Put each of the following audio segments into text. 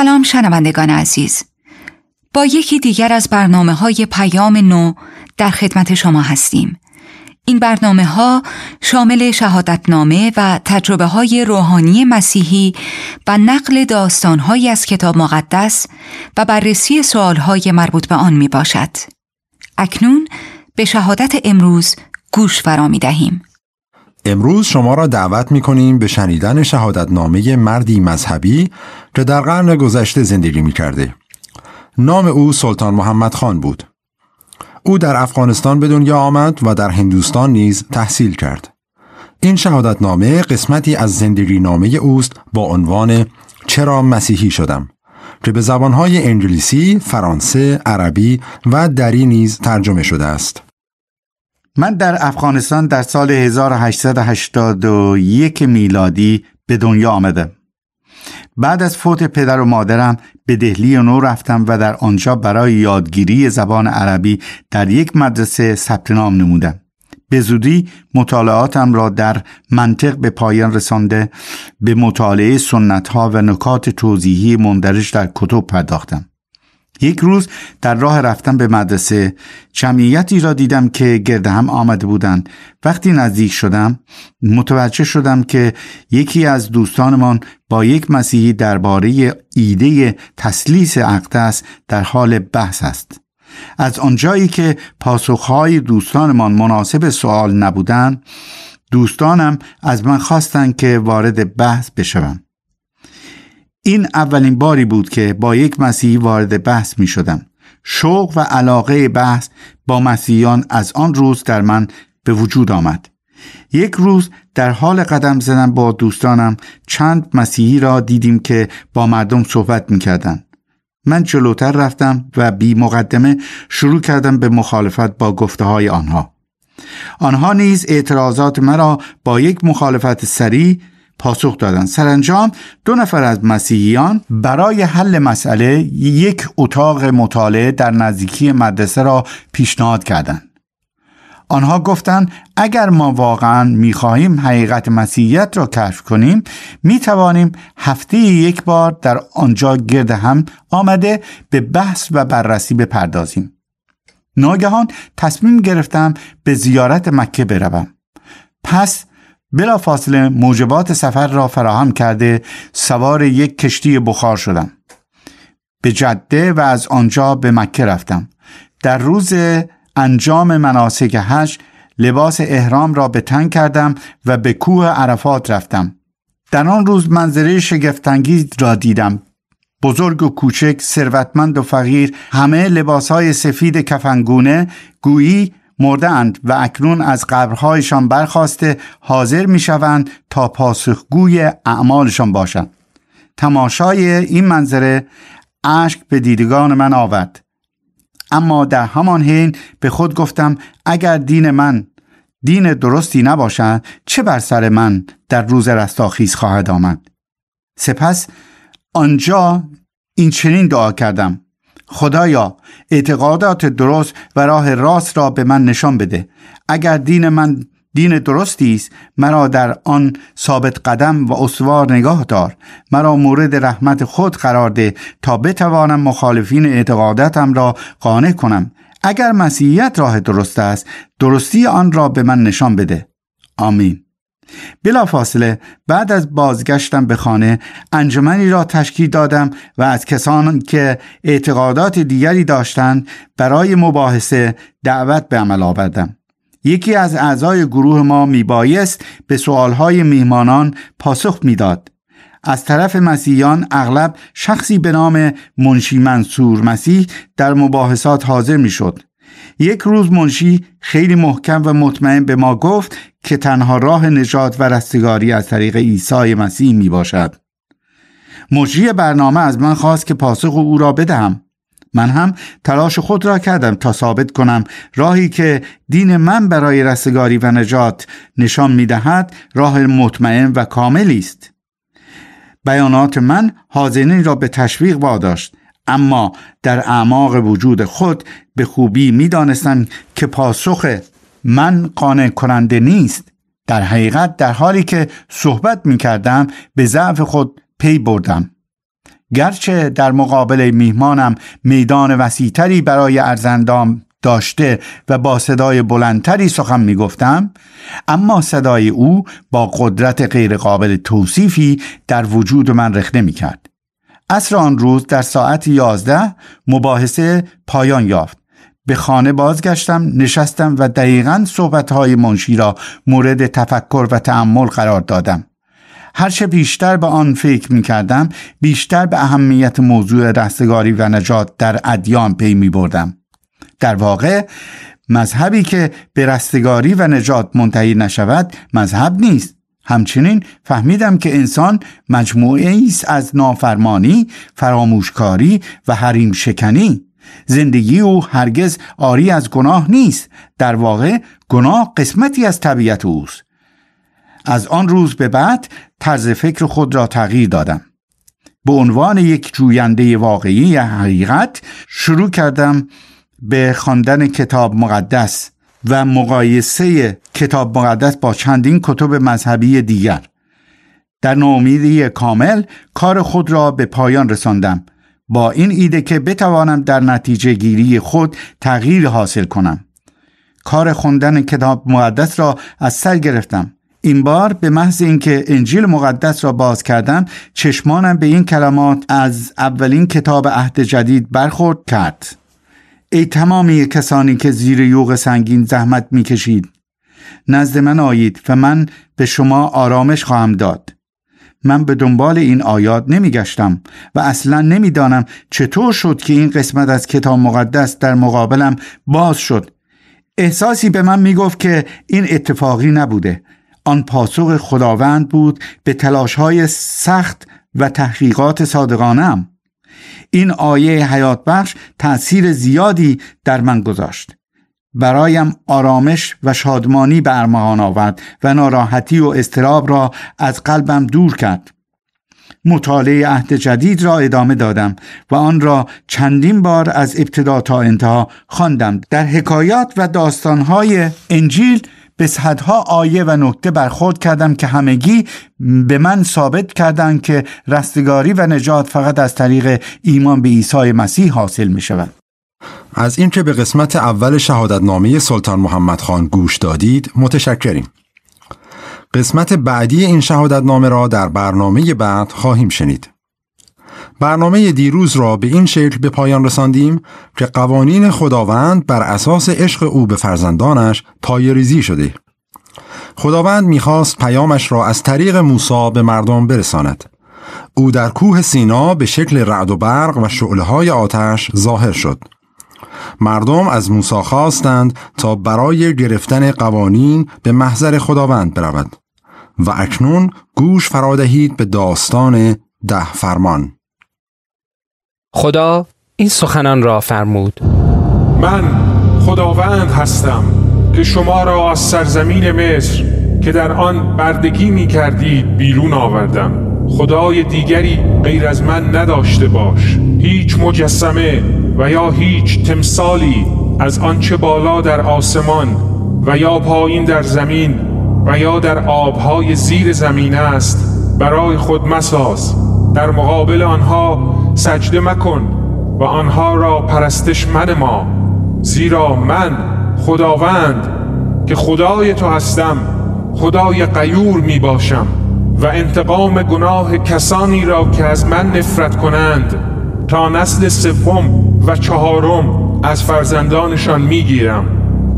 سلام شنوندگان عزیز با یکی دیگر از برنامه های پیام نو در خدمت شما هستیم این برنامه ها شامل شهادتنامه و تجربه های روحانی مسیحی و نقل داستان از کتاب مقدس و بررسی سوال های مربوط به آن می باشد. اکنون به شهادت امروز گوش فرا می دهیم. امروز شما را دعوت می کنیم به شنیدن شهادتنامه مردی مذهبی که در قرن گذشته زندگی می کرده. نام او سلطان محمد خان بود. او در افغانستان به دنیا آمد و در هندوستان نیز تحصیل کرد. این شهادت نامه قسمتی از زندگی نامه اوست با عنوان چرا مسیحی شدم که به زبانهای انگلیسی، فرانسه، عربی و دری نیز ترجمه شده است. من در افغانستان در سال 1881 میلادی به دنیا آمدم. بعد از فوت پدر و مادرم به دهلی نو رفتم و در آنجا برای یادگیری زبان عربی در یک مدرسه ثبت نام نمودم. به زودی مطالعاتم را در منطق به پایان رسانده به مطالعه سنت ها و نکات توضیحی مندرج در کتب پرداختم. یک روز در راه رفتن به مدرسه جمعیتی را دیدم که گرد هم آمده بودند وقتی نزدیک شدم متوجه شدم که یکی از دوستانمان با یک مسیحی درباره ایده تسلیس اقدس در حال بحث است از آنجایی که پاسخهای دوستانمان مناسب سوال نبودند دوستانم از من خواستند که وارد بحث بشوم این اولین باری بود که با یک مسیحی وارد بحث می شدم. شوق و علاقه بحث با مسیحیان از آن روز در من به وجود آمد. یک روز در حال قدم زدن با دوستانم چند مسیحی را دیدیم که با مردم صحبت می کردن. من جلوتر رفتم و بی مقدمه شروع کردم به مخالفت با گفته های آنها. آنها نیز اعتراضات مرا با یک مخالفت سریع پاسخ دادن. سرانجام دو نفر از مسیحیان برای حل مسئله یک اتاق مطالعه در نزدیکی مدرسه را پیشنهاد کردند آنها گفتند اگر ما واقعا میخواهیم حقیقت مسیحیت را کشف کنیم میتوانیم هفته یک بار در آنجا گرد هم آمده به بحث و بررسی بپردازیم ناگهان تصمیم گرفتم به زیارت مکه بروم پس بلافاصله موجبات سفر را فراهم کرده سوار یک کشتی بخار شدم به جده و از آنجا به مکه رفتم در روز انجام مناسک حج لباس احرام را به تنگ کردم و به کوه عرفات رفتم در آن روز منظره شگفتانگیز را دیدم بزرگ و کوچک، ثروتمند و فقیر همه لباسهای سفید کفنگونه گویی مردند و اکنون از قبرهایشان برخواسته حاضر می شوند تا پاسخگوی اعمالشان باشند تماشای این منظره اشک به دیدگان من آورد اما در همان حین به خود گفتم اگر دین من دین درستی نباشد چه بر سر من در روز رستاخیز خواهد آمد سپس آنجا این چنین دعا کردم خدایا اعتقادات درست و راه راست را به من نشان بده اگر دین من دین درستی است مرا در آن ثابت قدم و استوار نگاه دار مرا مورد رحمت خود قرار ده تا بتوانم مخالفین اعتقاداتم را قانع کنم اگر مسیحیت راه درست است درستی آن را به من نشان بده آمین بلافاصله بعد از بازگشتم به خانه انجمنی را تشکیل دادم و از کسان که اعتقادات دیگری داشتند برای مباحثه دعوت به عمل آوردم یکی از اعضای گروه ما میبایست به سوالهای میهمانان پاسخ میداد از طرف مسیحیان اغلب شخصی به نام منشی منصور مسیح در مباحثات حاضر میشد یک روز منشی خیلی محکم و مطمئن به ما گفت که تنها راه نجات و رستگاری از طریق عیسی مسیح می باشد. مجری برنامه از من خواست که پاسخ او را بدهم. من هم تلاش خود را کردم تا ثابت کنم راهی که دین من برای رستگاری و نجات نشان می دهد راه مطمئن و کاملی است. بیانات من حاضرین را به تشویق واداشت اما در اعماق وجود خود به خوبی می که پاسخ من قانع کننده نیست در حقیقت در حالی که صحبت می کردم به ضعف خود پی بردم گرچه در مقابل میهمانم میدان وسیعتری برای ارزندام داشته و با صدای بلندتری سخن می گفتم اما صدای او با قدرت غیرقابل توصیفی در وجود من رخنه می کرد عصر آن روز در ساعت یازده مباحثه پایان یافت به خانه بازگشتم نشستم و دقیقا صحبتهای منشی را مورد تفکر و تعمل قرار دادم هرچه بیشتر به آن فکر می کردم بیشتر به اهمیت موضوع رستگاری و نجات در ادیان پی می بردم در واقع مذهبی که به رستگاری و نجات منتهی نشود مذهب نیست همچنین فهمیدم که انسان مجموعه است از نافرمانی، فراموشکاری و حریم شکنی. زندگی او هرگز آری از گناه نیست. در واقع گناه قسمتی از طبیعت اوست. از آن روز به بعد طرز فکر خود را تغییر دادم. به عنوان یک جوینده واقعی یا حقیقت شروع کردم به خواندن کتاب مقدس و مقایسه کتاب مقدس با چندین کتب مذهبی دیگر در نومیدی کامل کار خود را به پایان رساندم با این ایده که بتوانم در نتیجه گیری خود تغییر حاصل کنم کار خوندن کتاب مقدس را از سر گرفتم این بار به محض اینکه انجیل مقدس را باز کردم چشمانم به این کلمات از اولین کتاب عهد جدید برخورد کرد ای تمامی کسانی که زیر یوغ سنگین زحمت میکشید نزد من آیید و من به شما آرامش خواهم داد من به دنبال این آیات نمی گشتم و اصلا نمیدانم چطور شد که این قسمت از کتاب مقدس در مقابلم باز شد احساسی به من می گفت که این اتفاقی نبوده آن پاسخ خداوند بود به تلاش های سخت و تحقیقات صادقانم این آیه حیات بخش تأثیر زیادی در من گذاشت برایم آرامش و شادمانی به ارمغان آورد و ناراحتی و استراب را از قلبم دور کرد مطالعه عهد جدید را ادامه دادم و آن را چندین بار از ابتدا تا انتها خواندم در حکایات و داستانهای انجیل به صدها آیه و نکته برخورد کردم که همگی به من ثابت کردند که رستگاری و نجات فقط از طریق ایمان به عیسی مسیح حاصل می شود از اینکه به قسمت اول شهادتنامه سلطان محمد خان گوش دادید متشکریم. قسمت بعدی این شهادتنامه را در برنامه بعد خواهیم شنید. برنامه دیروز را به این شکل به پایان رساندیم که قوانین خداوند بر اساس عشق او به فرزندانش ریزی شده. خداوند میخواست پیامش را از طریق موسی به مردم برساند. او در کوه سینا به شکل رعد و برق و شعله های آتش ظاهر شد. مردم از موسی خواستند تا برای گرفتن قوانین به محضر خداوند برود و اکنون گوش فرادهید به داستان ده فرمان خدا این سخنان را فرمود من خداوند هستم که شما را از سرزمین مصر که در آن بردگی می کردید بیرون آوردم خدای دیگری غیر از من نداشته باش هیچ مجسمه و یا هیچ تمثالی از آنچه بالا در آسمان و یا پایین در زمین و یا در آبهای زیر زمین است برای خود مساز در مقابل آنها سجده مکن و آنها را پرستش من ما زیرا من خداوند که خدای تو هستم خدای قیور می باشم و انتقام گناه کسانی را که از من نفرت کنند تا نسل سوم و چهارم از فرزندانشان میگیرم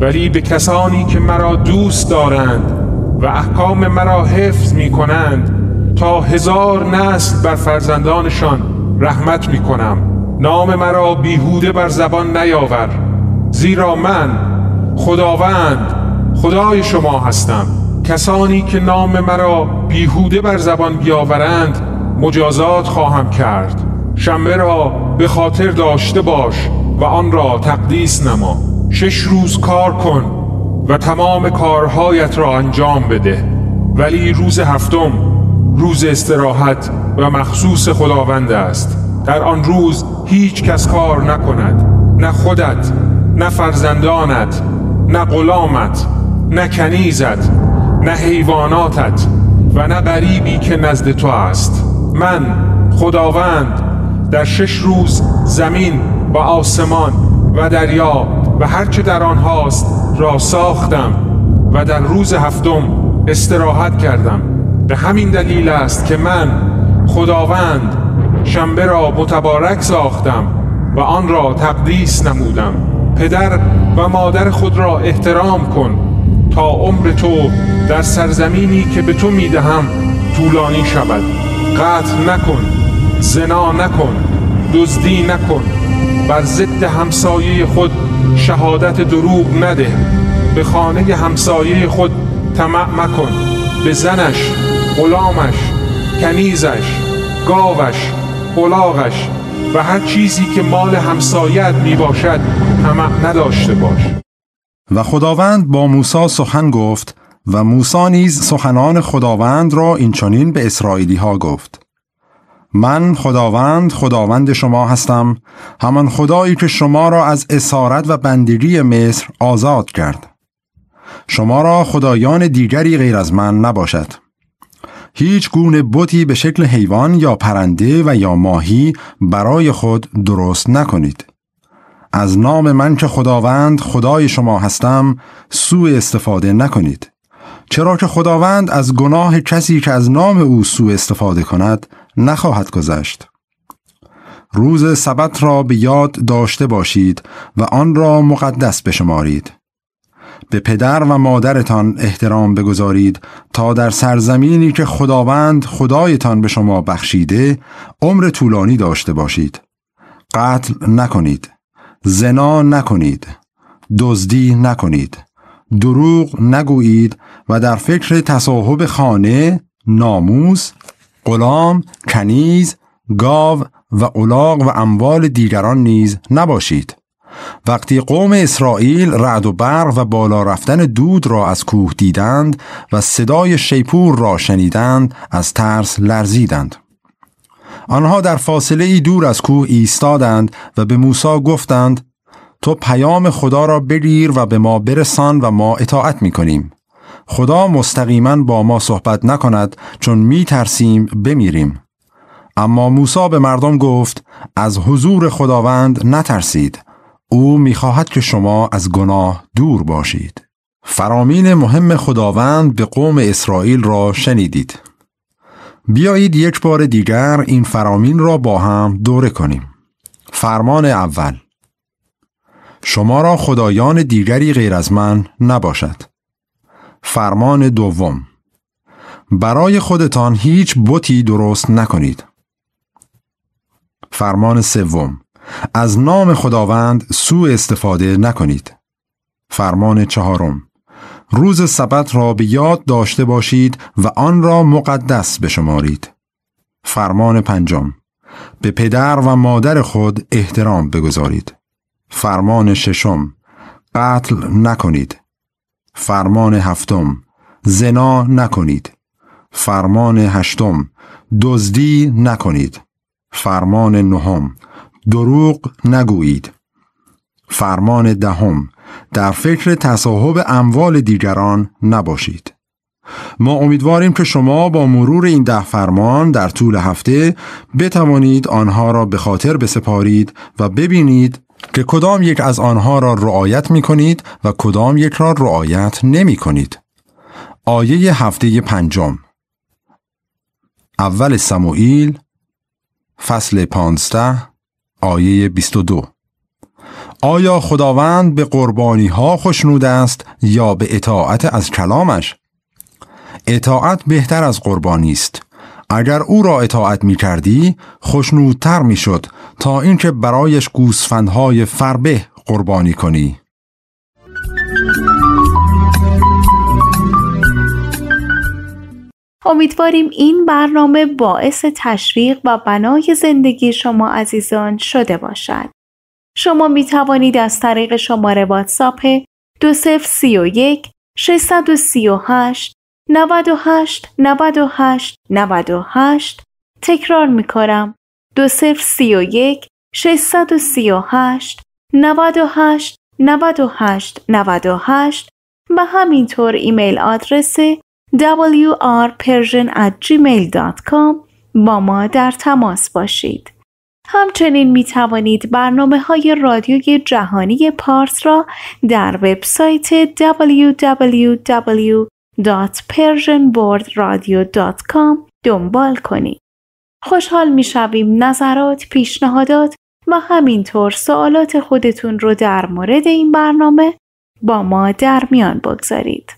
ولی به کسانی که مرا دوست دارند و احکام مرا حفظ می کنند تا هزار نسل بر فرزندانشان رحمت می کنم نام مرا بیهوده بر زبان نیاور زیرا من خداوند خدای شما هستم کسانی که نام مرا بیهوده بر زبان بیاورند مجازات خواهم کرد شنبه را به خاطر داشته باش و آن را تقدیس نما شش روز کار کن و تمام کارهایت را انجام بده ولی روز هفتم روز استراحت و مخصوص خداوند است در آن روز هیچ کس کار نکند نه خودت نه فرزندانت نه غلامت نه کنیزت نه حیواناتت و نه غریبی که نزد تو است من خداوند در شش روز زمین و آسمان و دریا و هرچه در آنهاست را ساختم و در روز هفتم استراحت کردم به همین دلیل است که من خداوند شنبه را متبارک ساختم و آن را تقدیس نمودم پدر و مادر خود را احترام کن تا عمر تو در سرزمینی که به تو میدهم طولانی شود قطع نکن زنا نکن دزدی نکن بر ضد همسایه خود شهادت دروغ نده به خانه همسایه خود طمع مکن به زنش غلامش کنیزش گاوش بلاغش و هر چیزی که مال همسایت می باشد طمع نداشته باش و خداوند با موسی سخن گفت و موسی نیز سخنان خداوند را اینچنین به اسرائیلی ها گفت من خداوند خداوند شما هستم همان خدایی که شما را از اسارت و بندگی مصر آزاد کرد شما را خدایان دیگری غیر از من نباشد هیچ گونه بتی به شکل حیوان یا پرنده و یا ماهی برای خود درست نکنید از نام من که خداوند خدای شما هستم سوء استفاده نکنید چرا که خداوند از گناه کسی که از نام او سوء استفاده کند نخواهد گذشت روز سبت را به یاد داشته باشید و آن را مقدس بشمارید به پدر و مادرتان احترام بگذارید تا در سرزمینی که خداوند خدایتان به شما بخشیده عمر طولانی داشته باشید قتل نکنید زنا نکنید دزدی نکنید دروغ نگویید و در فکر تصاحب خانه، ناموس، غلام، کنیز، گاو و اولاغ و اموال دیگران نیز نباشید. وقتی قوم اسرائیل رعد و برق و بالا رفتن دود را از کوه دیدند و صدای شیپور را شنیدند از ترس لرزیدند. آنها در فاصله ای دور از کوه ایستادند و به موسی گفتند تو پیام خدا را بگیر و به ما برسان و ما اطاعت می کنیم. خدا مستقیما با ما صحبت نکند چون می ترسیم بمیریم. اما موسا به مردم گفت از حضور خداوند نترسید. او می خواهد که شما از گناه دور باشید. فرامین مهم خداوند به قوم اسرائیل را شنیدید. بیایید یک بار دیگر این فرامین را با هم دوره کنیم. فرمان اول شما را خدایان دیگری غیر از من نباشد فرمان دوم برای خودتان هیچ بتی درست نکنید فرمان سوم از نام خداوند سوء استفاده نکنید فرمان چهارم روز سبت را به یاد داشته باشید و آن را مقدس بشمارید فرمان پنجم به پدر و مادر خود احترام بگذارید فرمان ششم قتل نکنید فرمان هفتم زنا نکنید فرمان هشتم دزدی نکنید فرمان نهم دروغ نگویید فرمان دهم در فکر تصاحب اموال دیگران نباشید ما امیدواریم که شما با مرور این ده فرمان در طول هفته بتوانید آنها را به خاطر بسپارید و ببینید که کدام یک از آنها را رعایت می کنید و کدام یک را رعایت نمی کنید. آیه هفته پنجم اول سموئیل فصل پانزده آیه 22 آیا خداوند به قربانی ها خوشنود است یا به اطاعت از کلامش؟ اطاعت بهتر از قربانی است. اگر او را اطاعت می کردی خوشنودتر می شد تا اینکه برایش گوسفندهای فربه قربانی کنی. امیدواریم این برنامه باعث تشویق و بنای زندگی شما عزیزان شده باشد. شما می توانید از طریق شماره واتساپ 2031 638 98 98 98 تکرار می کنم دو صفر و 638 98 98 98 و همینطور ایمیل آدرس wrpersian@gmail.com با ما در تماس باشید. همچنین می توانید برنامه های رادیوی جهانی پارس را در وبسایت www www.persianboardradio.com دنبال کنید. خوشحال می شویم نظرات، پیشنهادات و همینطور سوالات خودتون رو در مورد این برنامه با ما در میان بگذارید.